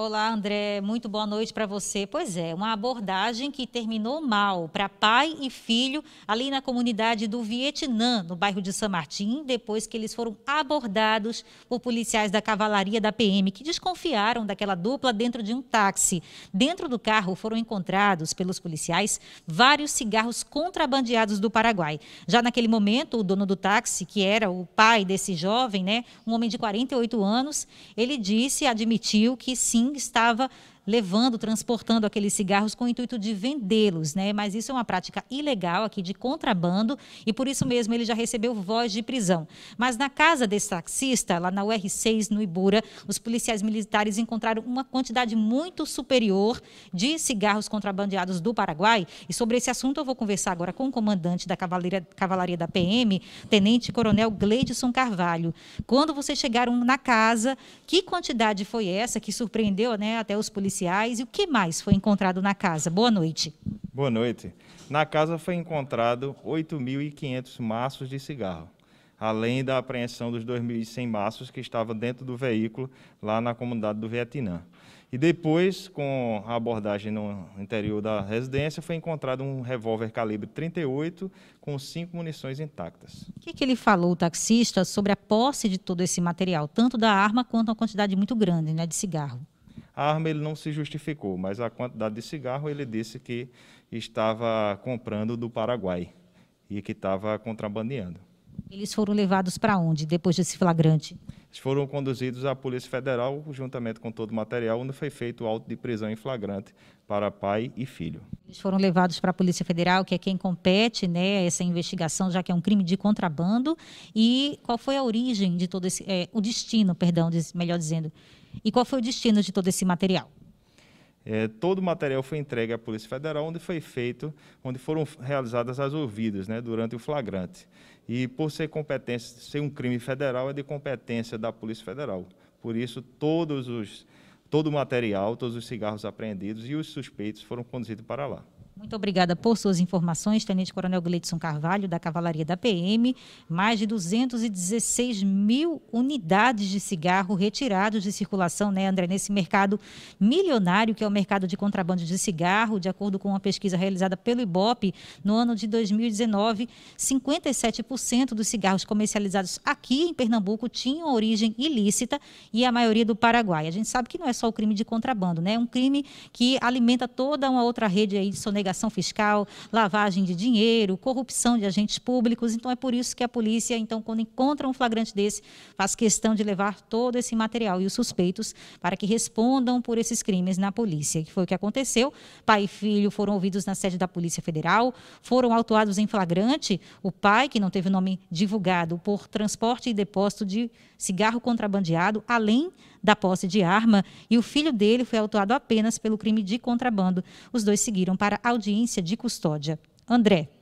Olá, André. Muito boa noite para você. Pois é, uma abordagem que terminou mal para pai e filho ali na comunidade do Vietnã, no bairro de San Martin, depois que eles foram abordados por policiais da cavalaria da PM, que desconfiaram daquela dupla dentro de um táxi. Dentro do carro foram encontrados pelos policiais vários cigarros contrabandeados do Paraguai. Já naquele momento, o dono do táxi, que era o pai desse jovem, né, um homem de 48 anos, ele disse, admitiu que sim estava levando, transportando aqueles cigarros com o intuito de vendê-los, né? Mas isso é uma prática ilegal aqui de contrabando e por isso mesmo ele já recebeu voz de prisão. Mas na casa desse taxista, lá na UR6 no Ibura, os policiais militares encontraram uma quantidade muito superior de cigarros contrabandeados do Paraguai e sobre esse assunto eu vou conversar agora com o comandante da Cavaleira, Cavalaria da PM, Tenente Coronel Gleidson Carvalho. Quando vocês chegaram na casa, que quantidade foi essa que surpreendeu, né, até os policiais policiais. E o que mais foi encontrado na casa? Boa noite. Boa noite. Na casa foi encontrado 8.500 maços de cigarro, além da apreensão dos 2.100 maços que estavam dentro do veículo lá na comunidade do Vietnã. E depois, com a abordagem no interior da residência, foi encontrado um revólver calibre 38 com cinco munições intactas. O que, que, ele falou, o taxista, sobre a posse de todo esse material, tanto da arma quanto a quantidade muito grande né, de cigarro? A arma ele não se justificou, mas a quantidade de cigarro ele disse que estava comprando do Paraguai e que estava contrabandeando. Eles foram levados para onde depois desse flagrante? Eles foram conduzidos à Polícia Federal, juntamente com todo o material, onde foi feito o auto de prisão em flagrante para pai e filho. Eles foram levados para a Polícia Federal, que é quem compete né, essa investigação, já que é um crime de contrabando. E qual foi a origem de todo esse. É, o destino, perdão, melhor dizendo. E qual foi o destino de todo esse material? É, todo o material foi entregue à Polícia Federal, onde foi feito, onde foram realizadas as ouvidas né, durante o flagrante. E por ser competência, ser um crime federal, é de competência da Polícia Federal. Por isso, todos os, todo o material, todos os cigarros apreendidos e os suspeitos foram conduzidos para lá. Muito obrigada por suas informações, Tenente Coronel Gleidson Carvalho, da Cavalaria da PM. Mais de 216 mil unidades de cigarro retirados de circulação, né, André, nesse mercado milionário que é o mercado de contrabando de cigarro, de acordo com uma pesquisa realizada pelo IBOP no ano de 2019, 57% dos cigarros comercializados aqui em Pernambuco tinham origem ilícita e a maioria do Paraguai. A gente sabe que não é só o crime de contrabando, né? É um crime que alimenta toda uma outra rede aí de sonegação sonegação fiscal, lavagem de dinheiro, corrupção de agentes públicos. Então é por isso que a polícia, então, quando encontra um flagrante desse, faz questão de levar todo esse material e os suspeitos para que respondam por esses crimes na polícia. Que foi o que aconteceu. Pai e filho foram ouvidos na sede da Polícia Federal, foram autuados em flagrante. O pai, que não teve o nome divulgado, por transporte e depósito de cigarro contrabandeado, além da posse de arma, e o filho dele foi autuado apenas pelo crime de contrabando. Os dois seguiram para a audiência de custódia. André,